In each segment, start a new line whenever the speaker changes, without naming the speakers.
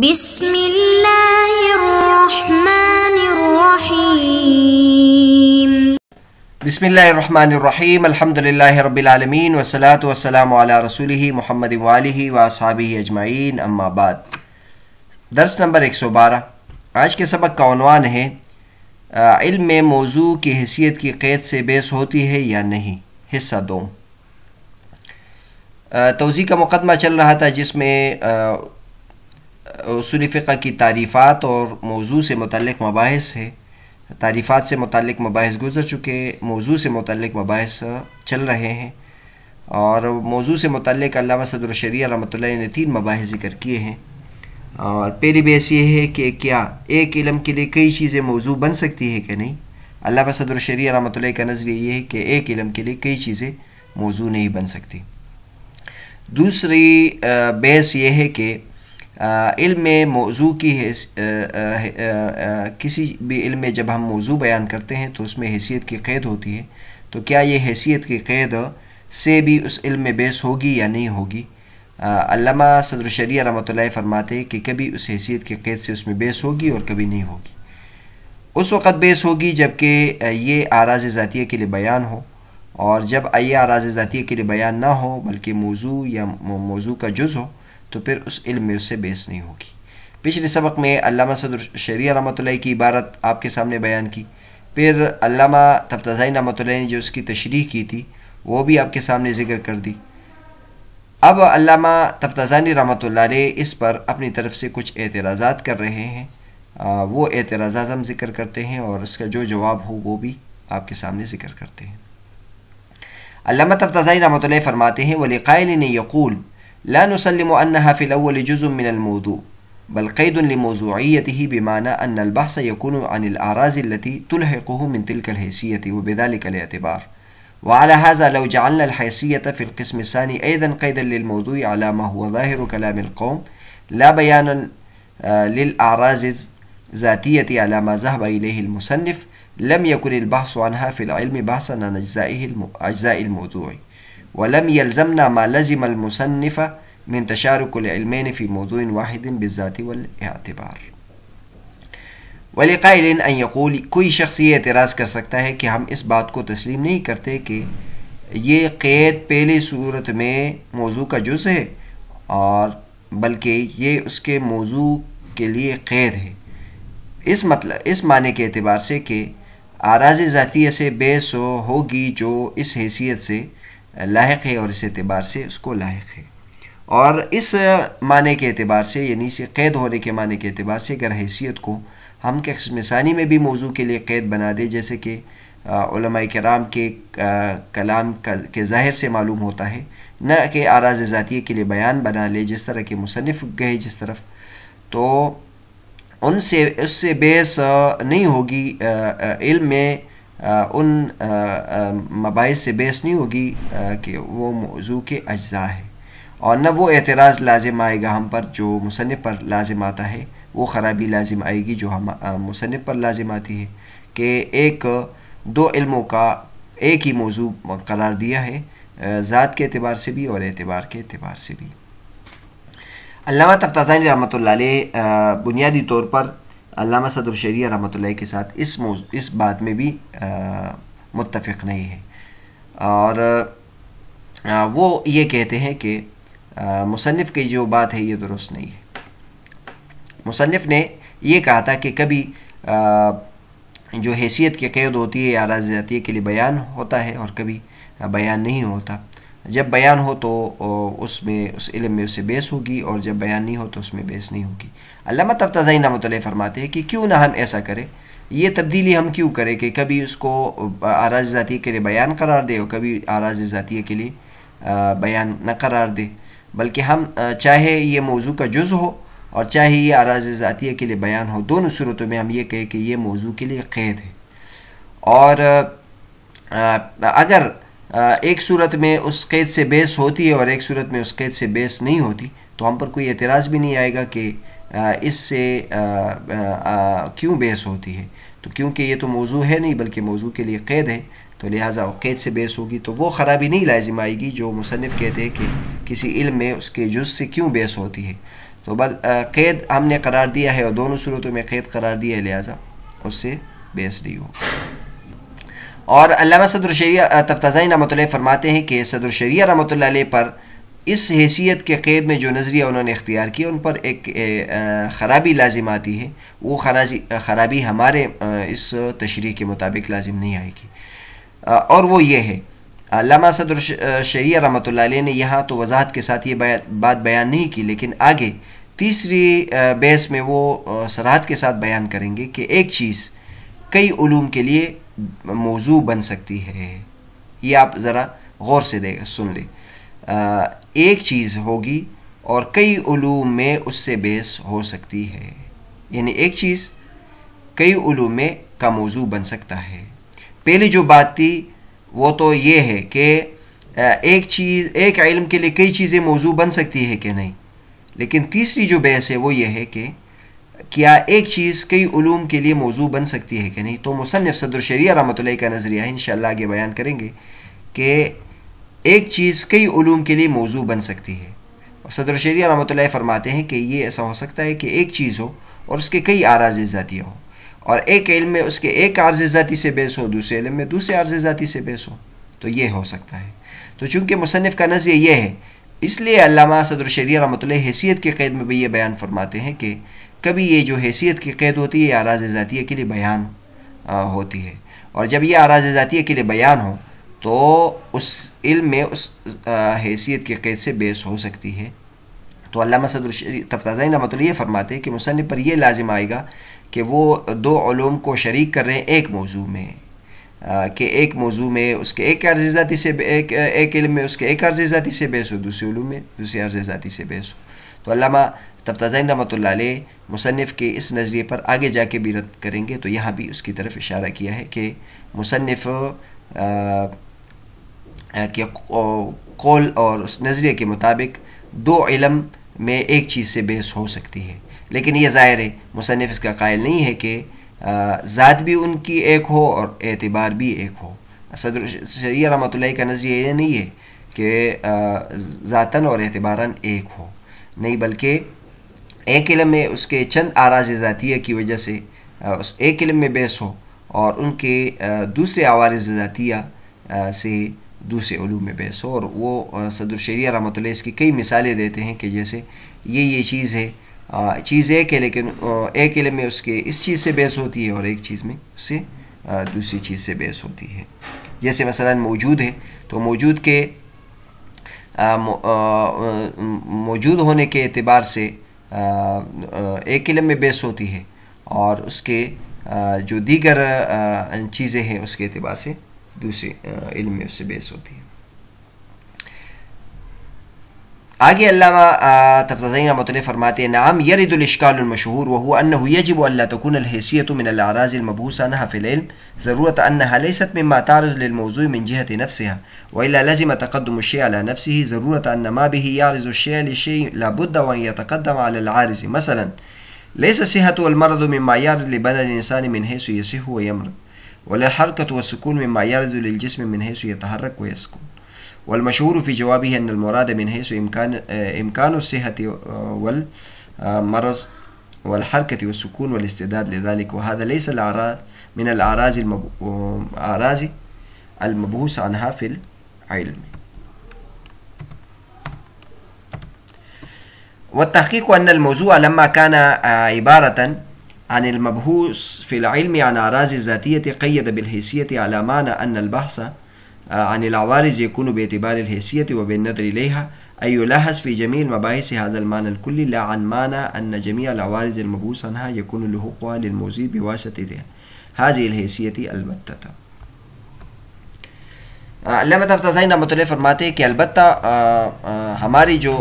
بسم اللہ الرحمن الرحیم بسم اللہ الرحمن الرحیم الحمد رب العالمین والصلاة والسلام علی رسولہ محمد وآلہ و اجمعین اما بعد درس نمبر ایک سو بارہ آج کے سبق کا عنوان ہے علم میں موضوع کی حیثیت کی قید سے بیس ہوتی ہے یا نہیں حصہ دو توضیع کا مقدمہ چل رہا تھا جس میں اصول فقہ کی تعریفات اور موضوع سے متعلق مباحث ہے تعریفات سے متعلق مباحث گزر چکے موضوع سے متعلق مباحث چل رہے ہیں اور موضوع سے متعلق علامہ صدر الشریع رحمۃ اللہ نے تین مباحث ذکر کیے ہیں اور پہلی بحث یہ ہے کہ کیا ایک علم کے لیے کئی چیزیں موضوع بن سکتی ہے کہ نہیں علامہ صدر الشریع رحمۃ اللہ کا نظریہ یہ ہے کہ ایک علم کے لیے کئی چیزیں موضوع نہیں بن سکتی دوسری بحث یہ ہے کہ علم میں موضوع کی کسی بھی علم میں جب ہم موضوع بیان کرتے ہیں تو اس میں حیثیت کی قید ہوتی ہے تو کیا یہ حیثیت کی قید سے بھی اس علم میں بیس ہوگی یا نہیں ہوگی علامہ صدر شریع رحمۃ اللہ فرماتے ہیں کہ کبھی اس حیثیت کی قید سے اس میں بیس ہوگی اور کبھی نہیں ہوگی اس وقت بیس ہوگی جب کہ یہ آراز ذاتیہ کے لیے بیان ہو اور جب یہ آراز ذاتیہ کے لیے بیان نہ ہو بلکہ موضوع یا موضوع کا جز ہو تو پھر اس علم میں اس سے بیس نہیں ہوگی پچھلے سبق میں علامہ صدر شریع رحمۃ اللہ کی عبارت آپ کے سامنے بیان کی پھر علامہ تفتضائی رحمۃ اللہ نے جو اس کی تشریح کی تھی وہ بھی آپ کے سامنے ذکر کر دی اب علامہ تفتزانی رحمۃ اللہ علیہ اس پر اپنی طرف سے کچھ اعتراضات کر رہے ہیں آ, وہ اعتراضات ہم ذکر کرتے ہیں اور اس کا جو جواب ہو وہ بھی آپ کے سامنے ذکر کرتے ہیں علامہ تفتزائی رحمۃ اللہ فرماتے ہیں وہ لقائل نے یقول لا نسلم أنها في الأول جزء من الموضوع بل قيد لموضوعيته بمعنى أن البحث يكون عن الأعراض التي تلحقه من تلك الحيثية وبذلك الاعتبار وعلى هذا لو جعلنا الحيثية في القسم الثاني أيضا قيدا للموضوع على ما هو ظاهر كلام القوم لا بيانا آه، للأعراض ذاتية على ما ذهب إليه المصنف لم يكن البحث عنها في العلم بحثا عن أجزائه أجزاء الموضوع ولم يلزمنا ما لزم المصنف من تشارك العلمين في موضوع بالذات والاعتبار ولقائل ان يقول کوئی شخص یہ اعتراض کر سکتا ہے کہ ہم اس بات کو تسلیم نہیں کرتے کہ یہ قید پہلی صورت میں موضوع کا جز ہے اور بلکہ یہ اس کے موضوع کے لیے قید ہے اس مطلب اس معنی کے اعتبار سے کہ آراز ذاتیہ سے بے سو ہوگی جو اس حیثیت سے لاحق ہے اور اس اعتبار سے اس کو لاحق ہے اور اس معنی کے اعتبار سے یعنی اسے قید ہونے کے معنی کے اعتبار سے اگر حیثیت کو ہم قسم ثانی میں بھی موضوع کے لیے قید بنا دے جیسے کہ علماء کرام کے کلام کے ظاہر سے معلوم ہوتا ہے نہ کہ آراز ذاتیہ ذاتی کے لیے بیان بنا لے جس طرح کے مصنف گئے جس طرف تو ان سے اس سے بیس نہیں ہوگی علم میں ان مباعث سے نہیں ہوگی کہ وہ موضوع کے اجزاء ہے اور نہ وہ اعتراض لازم آئے گا ہم پر جو مصنف پر لازم آتا ہے وہ خرابی لازم آئے گی جو ہم مصنف پر لازم آتی ہے کہ ایک دو علموں کا ایک ہی موضوع قرار دیا ہے ذات کے اعتبار سے بھی اور اعتبار کے اعتبار سے بھی علامہ تفتازانی رحمۃ اللہ علیہ بنیادی طور پر علامہ صد شریعہ رحمۃ اللہ کے ساتھ اس موضوع اس بات میں بھی متفق نہیں ہے اور وہ یہ کہتے ہیں کہ مصنف کی جو بات ہے یہ درست نہیں ہے مصنف نے یہ کہا تھا کہ کبھی جو حیثیت کے قید ہوتی ہے یا راز جاتی کے لیے بیان ہوتا ہے اور کبھی بیان نہیں ہوتا جب بیان ہو تو اس میں اس علم میں اسے بیس ہوگی اور جب بیان نہیں ہو تو اس میں بیس نہیں ہوگی علامہ علامتضینہ اللہ فرماتے ہیں کہ کیوں نہ ہم ایسا کریں یہ تبدیلی ہم کیوں کریں کہ کبھی اس کو آراز ذاتی کے لیے بیان قرار دے اور کبھی آراز ذاتی کے لیے بیان نہ قرار دے بلکہ ہم چاہے یہ موضوع کا جز ہو اور چاہے یہ آراز ذاتی کے لیے بیان ہو دونوں صورتوں میں ہم یہ کہیں کہ یہ موضوع کے لیے قید ہے اور اگر ایک صورت میں اس قید سے بیس ہوتی ہے اور ایک صورت میں اس قید سے بیس نہیں ہوتی تو ہم پر کوئی اعتراض بھی نہیں آئے گا کہ اس سے کیوں بیس ہوتی ہے تو کیونکہ یہ تو موضوع ہے نہیں بلکہ موضوع کے لیے قید ہے تو لہٰذا قید سے بیس ہوگی تو وہ خرابی نہیں لازم آئے گی جو مصنف کہتے ہیں کہ کسی علم میں اس کے جز سے کیوں بیس ہوتی ہے تو بل قید ہم نے قرار دیا ہے اور دونوں صورتوں میں قید قرار دیا ہے لہٰذا اس سے بیس دی ہو اور علامہ صدر الشریعہ تفتضائی رحمۃ اللہ فرماتے ہیں کہ صدر الشریعہ رحمۃ اللہ علیہ پر اس حیثیت کے قید میں جو نظریہ انہوں نے اختیار کیا ان پر ایک خرابی لازم آتی ہے وہ خرابی ہمارے اس تشریح کے مطابق لازم نہیں آئے گی اور وہ یہ ہے علامہ صدر شریعہ رحمۃ اللہ علیہ نے یہاں تو وضاحت کے ساتھ یہ بات بیان نہیں کی لیکن آگے تیسری بیس میں وہ سراحت کے ساتھ بیان کریں گے کہ ایک چیز کئی علوم کے لیے موضوع بن سکتی ہے یہ آپ ذرا غور سے دے سن لیں ایک چیز ہوگی اور کئی علوم میں اس سے بیس ہو سکتی ہے یعنی ایک چیز کئی علوم میں کا موضوع بن سکتا ہے پہلی جو بات تھی وہ تو یہ ہے کہ ایک چیز ایک علم کے لیے کئی چیزیں موضوع بن سکتی ہے کہ نہیں لیکن تیسری جو بحث ہے وہ یہ ہے کہ کیا ایک چیز کئی علوم کے لیے موضوع بن سکتی ہے کہ نہیں تو مصنف صدر شریعہ رحمۃ اللہ کا نظریہ انشاءاللہ شاء بیان کریں گے کہ ایک چیز کئی علوم کے لیے موضوع بن سکتی ہے اور صدر شریعہ رحمۃ اللہ فرماتے ہیں کہ یہ ایسا ہو سکتا ہے کہ ایک چیز ہو اور اس کے کئی آراز ذاتیہ ہوں اور ایک علم میں اس کے ایک عارض ذاتی سے بیس ہو دوسرے علم میں دوسرے عارض ذاتی سے بیس ہو تو یہ ہو سکتا ہے تو چونکہ مصنف کا نظریہ یہ ہے اس لیے علامہ صدر شریع رحمۃ اللہ حیثیت کے قید میں بھی یہ بیان فرماتے ہیں کہ کبھی یہ جو حیثیت کی قید ہوتی ہے یہ آراز ذاتی کے لیے بیان ہوتی ہے اور جب یہ آراز ذاتی کے لیے بیان ہو تو اس علم میں اس حیثیت کے سے بیس ہو سکتی ہے تو علامہ صدر الشری رحمۃ اللہ اللہ فرماتے کہ مصنف پر یہ لازم آئے گا کہ وہ دو علوم کو شریک کر رہے ہیں ایک موضوع میں کہ ایک موضوع میں اس کے ایک عرض ذاتی سے ایک ایک علم میں اس کے ایک عرض ذاتی سے بیس ہو دوسرے علوم میں دوسرے عرض ذاتی سے بیس ہو تو علامہ تفتازین رحمۃ اللہ علیہ مصنف کے اس نظریے پر آگے جا کے بھی رد کریں گے تو یہاں بھی اس کی طرف اشارہ کیا ہے کہ مصنف کہ قول اور اس نظریے کے مطابق دو علم میں ایک چیز سے بیس ہو سکتی ہے لیکن یہ ظاہر ہے مصنف اس کا قائل نہیں ہے کہ ذات بھی ان کی ایک ہو اور اعتبار بھی ایک ہو صدر شریعہ رحمۃ اللہ کا نظریہ یہ نہیں ہے کہ ذاتاً اور اعتباراً ایک ہو نہیں بلکہ ایک علم میں اس کے چند آراز ذاتیہ کی وجہ سے اس ایک علم میں بیس ہو اور ان کے دوسرے آوارض ذاتیہ سے دوسرے علوم میں بیس ہو اور وہ صدر شریعہ رحمۃ اللہ اس کی کئی مثالیں دیتے ہیں کہ جیسے یہ یہ چیز ہے چیز ایک ہے لیکن ایک علم میں اس کے اس چیز سے بحث ہوتی ہے اور ایک چیز میں اس سے دوسری چیز سے بحث ہوتی ہے جیسے مثلا موجود ہے تو موجود کے موجود ہونے کے اعتبار سے ایک علم میں بیس ہوتی ہے اور اس کے جو دیگر چیزیں ہیں اس کے اعتبار سے dosi uh, ilmiö se besoti. أجي آه، لما تفتزين موتني فرماتي نعم يرد الإشكال المشهور وهو أنه يجب أن لا تكون الهيسية من الأعراض المبهوسة عنها في العلم ضرورة أنها ليست مما تعرض للموضوع من جهة نفسها وإلا لازم تقدم الشيء على نفسه ضرورة أن ما به يعرض الشيء لشيء لابد وأن يتقدم على العارض مثلا ليس الصحة والمرض مما يعرض لبدن الإنسان من حيث يصح ويمرض ولا الحركة والسكون مما يرز للجسم من حيث يتحرك ويسكن والمشهور في جوابه أن المراد من حيث إمكان آه، إمكان الصحة والمرض آه، والحركة والسكون والاستعداد لذلك وهذا ليس الأعراض من الأعراض المب... المبهوس عنها في العلم والتحقيق أن الموضوع لما كان آه، عبارة عن المبحوث في العلم عن أعراض الذاتية قيد بالحيثية على معنى أن البحث آه، عن العوارض يكون باعتبار الحيثية وبالنظر إليها أي يلاحظ في جميع المباحث هذا المعنى الكلي لا عن معنى أن جميع العوارض المبحوث عنها يكون له قوى للموزي بواسطة هذه الحسية البتة آه، لما تفتہ مطلع فرماتے ہیں کہ البتہ ہماری جو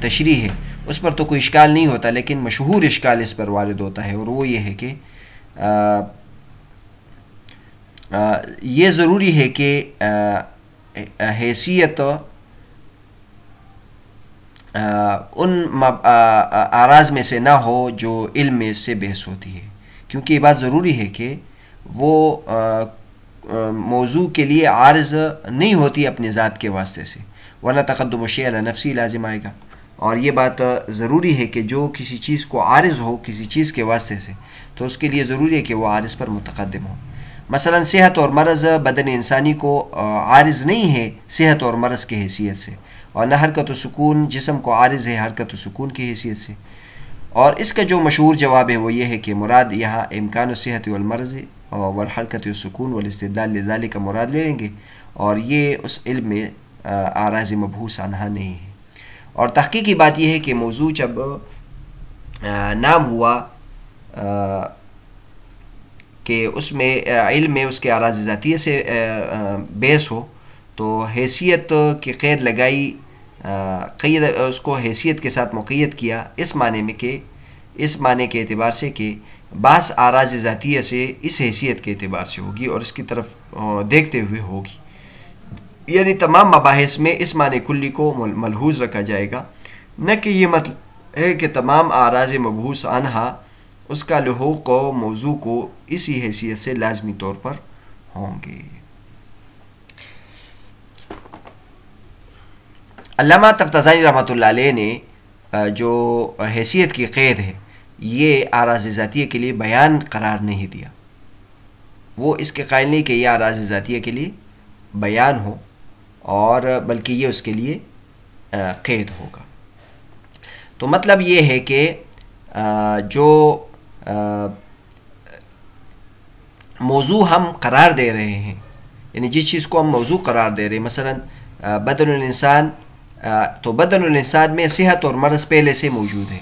تشریح ہے اس پر تو کوئی اشکال نہیں ہوتا لیکن مشہور اشکال اس پر والد ہوتا ہے اور وہ یہ ہے کہ یہ ضروری ہے کہ حیثیت ان آراز میں سے نہ ہو جو علم میں سے بحث ہوتی ہے کیونکہ یہ بات ضروری ہے کہ وہ موضوع کے لیے عارض نہیں ہوتی اپنے ذات کے واسطے سے ورنہ تقدم و تقدمش نفسی لازم آئے گا اور یہ بات ضروری ہے کہ جو کسی چیز کو عارض ہو کسی چیز کے واسطے سے تو اس کے لیے ضروری ہے کہ وہ عارض پر متقدم ہو مثلا صحت اور مرض بدن انسانی کو عارض نہیں ہے صحت اور مرض کے حیثیت سے اور نہ حرکت و سکون جسم کو عارض ہے حرکت و سکون کی حیثیت سے اور اس کا جو مشہور جواب ہے وہ یہ ہے کہ مراد یہاں امکان و صحت والمرض والحرکت اور حرکت و سکون و لذالک کا مراد لیں گے اور یہ اس علم میں آراز مبہوس آنہا نہیں ہے اور تحقیقی بات یہ ہے کہ موضوع جب نام ہوا کہ اس میں علم میں اس کے اعراض ذاتیہ سے بیس ہو تو حیثیت کی قید لگائی قید اس کو حیثیت کے ساتھ مقید کیا اس معنی میں کہ اس معنی کے اعتبار سے کہ بعض آراز ذاتیہ سے اس حیثیت کے اعتبار سے ہوگی اور اس کی طرف دیکھتے ہوئے ہوگی یعنی تمام مباحث میں اس معنی کلی کو ملحوظ رکھا جائے گا نہ کہ یہ مطلب ہے کہ تمام آراز مبہوس انہا اس کا لحوق و موضوع کو اسی حیثیت سے لازمی طور پر ہوں گے علامہ تفتزانی رحمت اللہ علیہ نے جو حیثیت کی قید ہے یہ آراز ذاتیہ کے لیے بیان قرار نہیں دیا وہ اس کے قائل نہیں کہ یہ آراز ذاتیہ کے لیے بیان ہو اور بلکہ یہ اس کے لیے قید ہوگا تو مطلب یہ ہے کہ جو موضوع ہم قرار دے رہے ہیں یعنی جس چیز کو ہم موضوع قرار دے رہے ہیں مثلا بدن الانسان تو بدن الانسان میں صحت اور مرض پہلے سے موجود ہے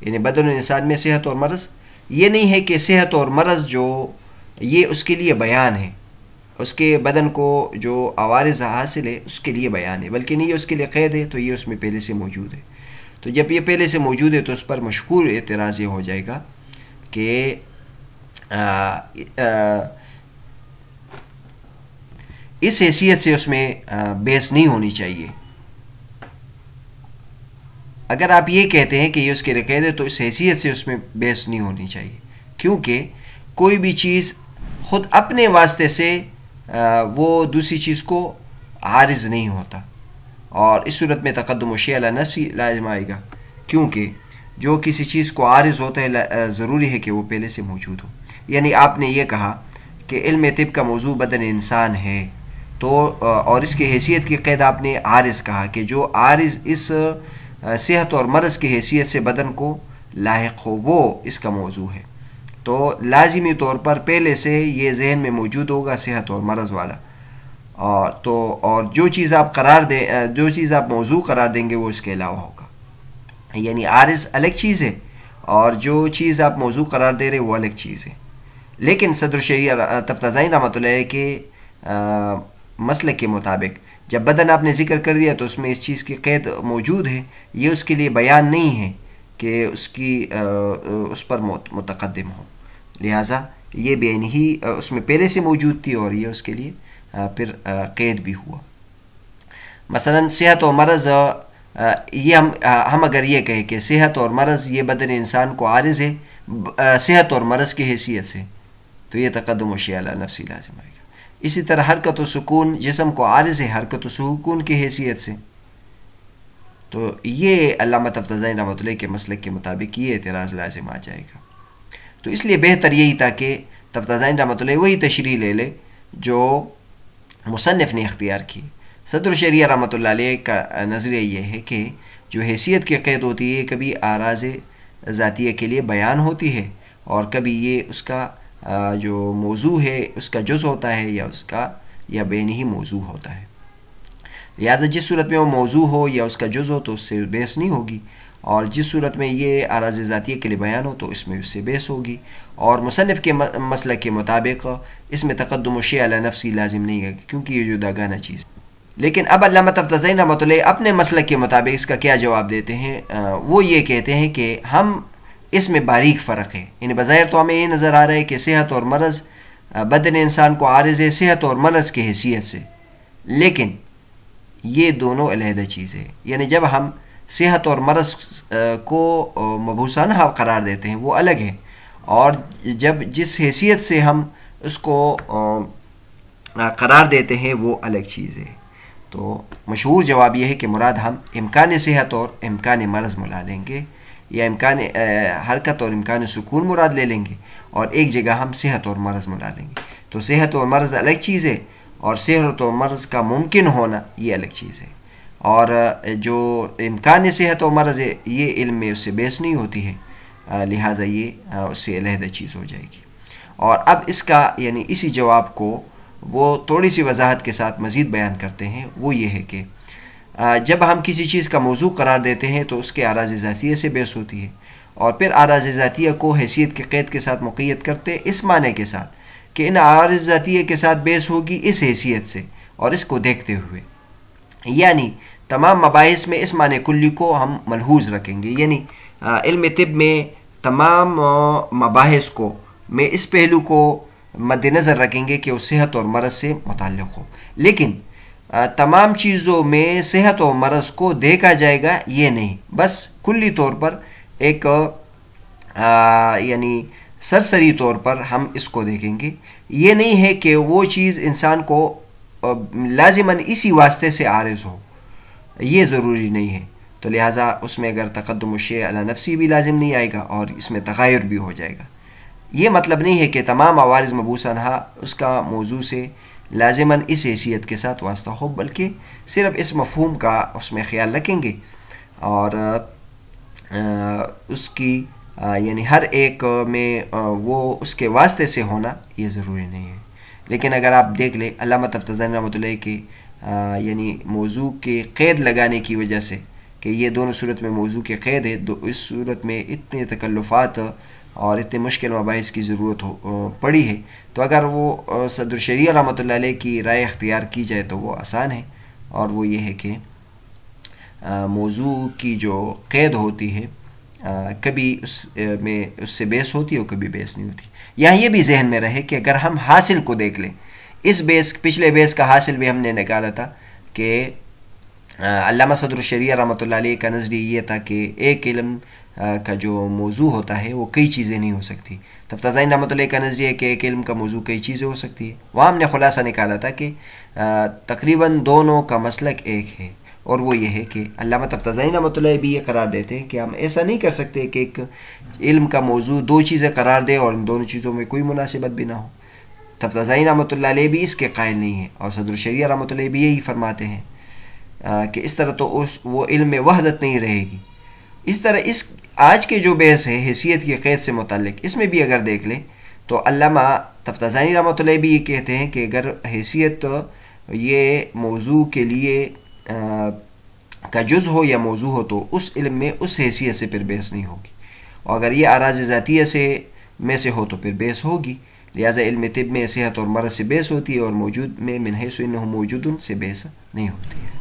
یعنی بدن الانسان میں صحت اور مرض یہ نہیں ہے کہ صحت اور مرض جو یہ اس کے لیے بیان ہے اس کے بدن کو جو عوارض حاصل ہے اس کے لیے بیان ہے بلکہ نہیں یہ اس کے لیے قید ہے تو یہ اس میں پہلے سے موجود ہے تو جب یہ پہلے سے موجود ہے تو اس پر مشہور اعتراض یہ ہو جائے گا کہ اس حیثیت سے اس میں بیس نہیں ہونی چاہیے اگر آپ یہ کہتے ہیں کہ یہ اس کے لیے قید ہے تو اس حیثیت سے اس میں بیس نہیں ہونی چاہیے کیونکہ کوئی بھی چیز خود اپنے واسطے سے وہ دوسری چیز کو عارض نہیں ہوتا اور اس صورت میں تقدم و شیعلہ نفسی لازم آئے گا کیونکہ جو کسی چیز کو عارض ہوتا ہے ضروری ہے کہ وہ پہلے سے موجود ہو یعنی آپ نے یہ کہا کہ علم طب کا موضوع بدن انسان ہے تو اور اس کی حیثیت کی قید آپ نے عارض کہا کہ جو عارض اس صحت اور مرض کی حیثیت سے بدن کو لاحق ہو وہ اس کا موضوع ہے تو لازمی طور پر پہلے سے یہ ذہن میں موجود ہوگا صحت اور مرض والا اور تو اور جو چیز آپ قرار دیں جو چیز آپ موضوع قرار دیں گے وہ اس کے علاوہ ہوگا یعنی عارض الگ چیز ہے اور جو چیز آپ موضوع قرار دے رہے وہ الگ چیز ہے لیکن صدر شہری تفتازین رحمۃ اللہ کے مسئلے کے مطابق جب بدن آپ نے ذکر کر دیا تو اس میں اس چیز کی قید موجود ہے یہ اس کے لیے بیان نہیں ہے کہ اس کی اس پر متقدم ہو لہٰذا یہ بے ہی اس میں پہلے سے موجود تھی اور یہ اس کے لیے پھر قید بھی ہوا مثلا صحت و مرض یہ ہم ہم اگر یہ کہیں کہ صحت اور مرض یہ بدن انسان کو عارض ہے صحت اور مرض کی حیثیت سے تو یہ تقدم و شعلہ نفسی لازم آئے گا اسی طرح حرکت و سکون جسم کو عارض ہے حرکت و سکون کی حیثیت سے تو یہ علامہ تفتزین رحمۃ اللہ کے مسلک کے مطابق یہ اعتراض لازم آ جائے گا تو اس لیے بہتر یہی تھا کہ تفتزین رحمۃ اللہ وہی تشریح لے لے جو مصنف نے اختیار کی صدر شریعہ رحمۃ اللہ علیہ کا نظریہ یہ ہے کہ جو حیثیت کی قید ہوتی ہے یہ کبھی آراز ذاتیہ کے لیے بیان ہوتی ہے اور کبھی یہ اس کا جو موضوع ہے اس کا جز ہوتا ہے یا اس کا یا بین ہی موضوع ہوتا ہے لہٰذا جس صورت میں وہ موضوع ہو یا اس کا جز ہو تو اس سے بیس نہیں ہوگی اور جس صورت میں یہ اراضِ ذاتی کے لیے بیان ہو تو اس میں اس سے بیس ہوگی اور مصنف کے مسئلہ کے مطابق اس میں تقدم و علیہ نفسی لازم نہیں ہے کیونکہ یہ جدا گانا چیز ہے لیکن اب علامہ تفتزین رحمۃ اللہ اپنے مسئلہ کے مطابق اس کا کیا جواب دیتے ہیں وہ یہ کہتے ہیں کہ ہم اس میں باریک فرق ہے ان یعنی بظاہر تو ہمیں یہ نظر آ رہا ہے کہ صحت اور مرض بدن انسان کو عارض ہے صحت اور مرض کے حیثیت سے لیکن یہ دونوں علیحدہ چیز ہے یعنی جب ہم صحت اور مرض کو مبوسانہ قرار دیتے ہیں وہ الگ ہیں اور جب جس حیثیت سے ہم اس کو قرار دیتے ہیں وہ الگ چیز ہے تو مشہور جواب یہ ہے کہ مراد ہم امکان صحت اور امکان مرض ملا لیں گے یا امکان حرکت اور امکان سکون مراد لے لیں گے اور ایک جگہ ہم صحت اور مرض ملا لیں گے تو صحت اور مرض الگ چیز ہے اور صحت و مرض کا ممکن ہونا یہ الگ چیز ہے اور جو امکان صحت و مرض ہے یہ علم میں اس سے بیس نہیں ہوتی ہے لہٰذا یہ اس سے علیحدہ چیز ہو جائے گی اور اب اس کا یعنی اسی جواب کو وہ تھوڑی سی وضاحت کے ساتھ مزید بیان کرتے ہیں وہ یہ ہے کہ جب ہم کسی چیز کا موضوع قرار دیتے ہیں تو اس کے آراز ذاتیہ سے بیس ہوتی ہے اور پھر آراز ذاتیہ کو حیثیت کے قید کے ساتھ مقیت کرتے اس معنی کے ساتھ کہ ان عارض ذاتیہ کے ساتھ بیس ہوگی اس حیثیت سے اور اس کو دیکھتے ہوئے یعنی تمام مباحث میں اس معنی کلی کو ہم ملحوظ رکھیں گے یعنی علم طب میں تمام مباحث کو میں اس پہلو کو مد نظر رکھیں گے کہ وہ صحت اور مرض سے متعلق ہو لیکن تمام چیزوں میں صحت و مرض کو دیکھا جائے گا یہ نہیں بس کلی طور پر ایک یعنی سرسری طور پر ہم اس کو دیکھیں گے یہ نہیں ہے کہ وہ چیز انسان کو لازماً اسی واسطے سے عارض ہو یہ ضروری نہیں ہے تو لہٰذا اس میں اگر تقدم الشیع علی نفسی بھی لازم نہیں آئے گا اور اس میں تغیر بھی ہو جائے گا یہ مطلب نہیں ہے کہ تمام آواز مبوصنحا اس کا موضوع سے لازماً اس حیثیت کے ساتھ واسطہ ہو بلکہ صرف اس مفہوم کا اس میں خیال رکھیں گے اور اس کی یعنی ہر ایک میں وہ اس کے واسطے سے ہونا یہ ضروری نہیں ہے لیکن اگر آپ دیکھ لیں علامہ تضین رحمۃ اللہ کے یعنی موضوع کے قید لگانے کی وجہ سے کہ یہ دونوں صورت میں موضوع کے قید ہے تو اس صورت میں اتنے تکلفات اور اتنے مشکل مباحث کی ضرورت ہو پڑی ہے تو اگر وہ صدر شریع رحمۃ اللہ علیہ کی رائے اختیار کی جائے تو وہ آسان ہے اور وہ یہ ہے کہ موضوع کی جو قید ہوتی ہے کبھی اس میں اس سے بیس ہوتی ہے اور کبھی بیس نہیں ہوتی یہاں یہ بھی ذہن میں رہے کہ اگر ہم حاصل کو دیکھ لیں اس بیس پچھلے بیس کا حاصل بھی ہم نے نکالا تھا کہ علامہ صدر الشریع رحمۃ اللہ علیہ کا نظریہ یہ تھا کہ ایک علم کا جو موضوع ہوتا ہے وہ کئی چیزیں نہیں ہو سکتی تفتازین رحمۃ اللہ کا نظریہ کہ ایک علم کا موضوع کئی چیزیں ہو سکتی ہے وہاں ہم نے خلاصہ نکالا تھا کہ تقریباً دونوں کا مسلک ایک ہے اور وہ یہ ہے کہ علامہ اللہ بھی یہ قرار دیتے ہیں کہ ہم ایسا نہیں کر سکتے کہ ایک علم کا موضوع دو چیزیں قرار دے اور ان دونوں چیزوں میں کوئی مناسبت بھی نہ ہو تفتین رحمۃ اللہ علیہ بھی اس کے قائل نہیں ہے اور صدر الشریعہ رحمۃ اللہ بھی یہی فرماتے ہیں کہ اس طرح تو اس وہ علم میں وحدت نہیں رہے گی اس طرح اس آج کے جو بحث ہے حیثیت کی قید سے متعلق اس میں بھی اگر دیکھ لیں تو علامہ تفتزانی رحمۃ اللہ بھی یہ کہتے ہیں کہ اگر حیثیت یہ موضوع کے لیے کا جز ہو یا موضوع ہو تو اس علم میں اس حیثیت سے پھر بحث نہیں ہوگی اور اگر یہ اراض ذاتیہ سے میں سے ہو تو پھر بحث ہوگی لہٰذا علم طب میں صحت اور مرض سے بحث ہوتی ہے اور موجود میں منحص و موجود ان سے بحث نہیں ہوتی ہے